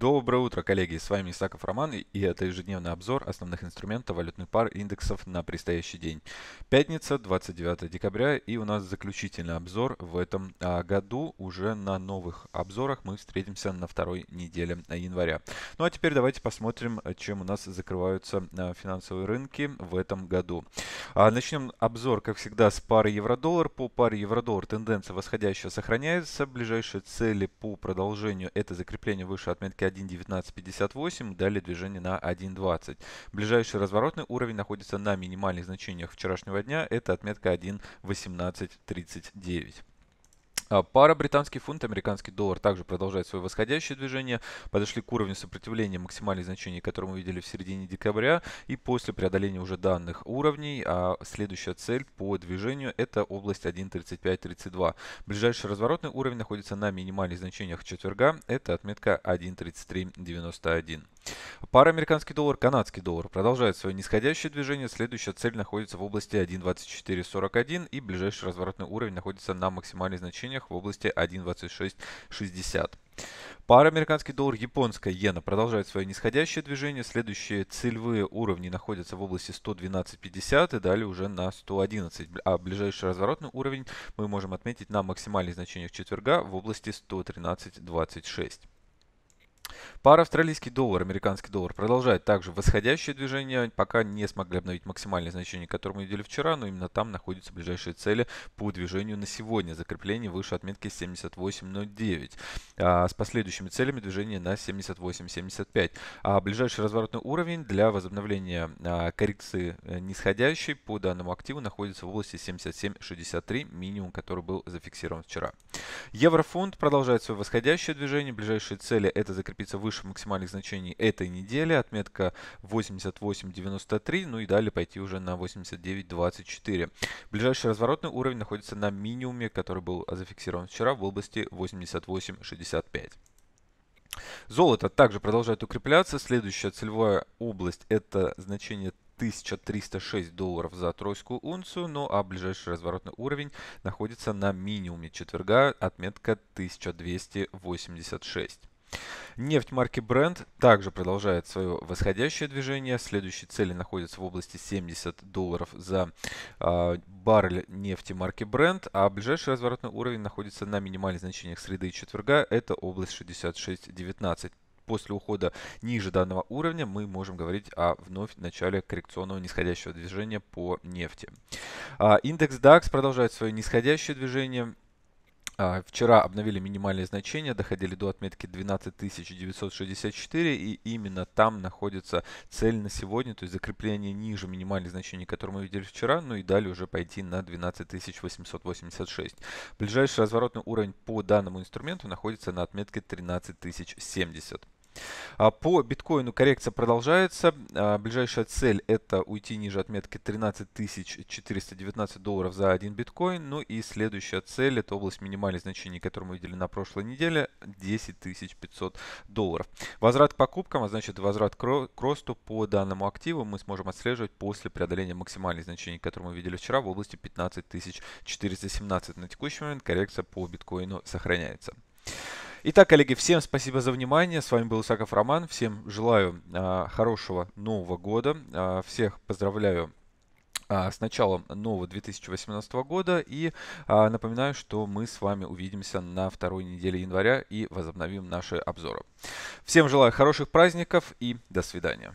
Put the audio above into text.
Доброе утро, коллеги! С вами Исаков Роман и это ежедневный обзор основных инструментов валютных пар, индексов на предстоящий день. Пятница, 29 декабря и у нас заключительный обзор в этом а, году. Уже на новых обзорах мы встретимся на второй неделе января. Ну а теперь давайте посмотрим, чем у нас закрываются а, финансовые рынки в этом году. А, начнем обзор, как всегда, с пары евро-доллар. По паре евро-доллар тенденция восходящая сохраняется. Ближайшие цели по продолжению это закрепление выше отметки 1.1958, далее движение на 1.20. Ближайший разворотный уровень находится на минимальных значениях вчерашнего дня, это отметка 1.1839. А, пара британский фунт, американский доллар также продолжает свое восходящее движение. Подошли к уровню сопротивления максимальных значений, которые мы видели в середине декабря. И после преодоления уже данных уровней, а следующая цель по движению это область 1.3532. Ближайший разворотный уровень находится на минимальных значениях четверга. Это отметка 1.3391. Пара американский доллар, канадский доллар продолжает свое нисходящее движение. Следующая цель находится в области 1.2441 и ближайший разворотный уровень находится на максимальных значениях в области 1.2660. Пара американский доллар, японская иена продолжает свое нисходящее движение. Следующие целевые уровни находятся в области 112.50 и далее уже на 111. А ближайший разворотный уровень мы можем отметить на максимальных значениях четверга в области 113.26. Пара австралийский доллар, американский доллар продолжает также восходящее движение. Пока не смогли обновить максимальное значение, которое мы видели вчера, но именно там находятся ближайшие цели по движению на сегодня. Закрепление выше отметки 78.09. А с последующими целями движение на 78.75. А ближайший разворотный уровень для возобновления а, коррекции э, нисходящей по данному активу находится в области 77.63, минимум, который был зафиксирован вчера. Еврофунт продолжает свое восходящее движение. Ближайшие цели это закрепиться выше максимальных значений этой недели. Отметка 88.93, ну и далее пойти уже на 89.24. Ближайший разворотный уровень находится на минимуме, который был зафиксирован вчера в области 88.65. Золото также продолжает укрепляться. Следующая целевая область – это значение 1306 долларов за тройскую унцию, ну а ближайший разворотный уровень находится на минимуме четверга, отметка 1286. Нефть марки Brent также продолжает свое восходящее движение. Следующие цели находятся в области 70 долларов за э, баррель нефти марки Brent, а ближайший разворотный уровень находится на минимальных значениях среды и четверга. Это область 66.19 после ухода ниже данного уровня мы можем говорить о вновь начале коррекционного нисходящего движения по нефти. А, индекс DAX продолжает свое нисходящее движение. А, вчера обновили минимальные значения, доходили до отметки 12964, и именно там находится цель на сегодня, то есть закрепление ниже минимальных значений, которые мы видели вчера, ну и далее уже пойти на 12886. Ближайший разворотный уровень по данному инструменту находится на отметке 13070. А, по биткоину коррекция продолжается. А, ближайшая цель это уйти ниже отметки 13 419 долларов за один биткоин. Ну и следующая цель это область минимальных значений, которую мы видели на прошлой неделе 10 500 долларов. Возврат к покупкам, а значит возврат к росту по данному активу мы сможем отслеживать после преодоления максимальных значений, которые мы видели вчера в области 15 417. На текущий момент коррекция по биткоину сохраняется. Итак, коллеги, всем спасибо за внимание. С вами был Исаков Роман. Всем желаю а, хорошего Нового года. А, всех поздравляю а, с началом нового 2018 года. И а, напоминаю, что мы с вами увидимся на второй неделе января и возобновим наши обзоры. Всем желаю хороших праздников и до свидания.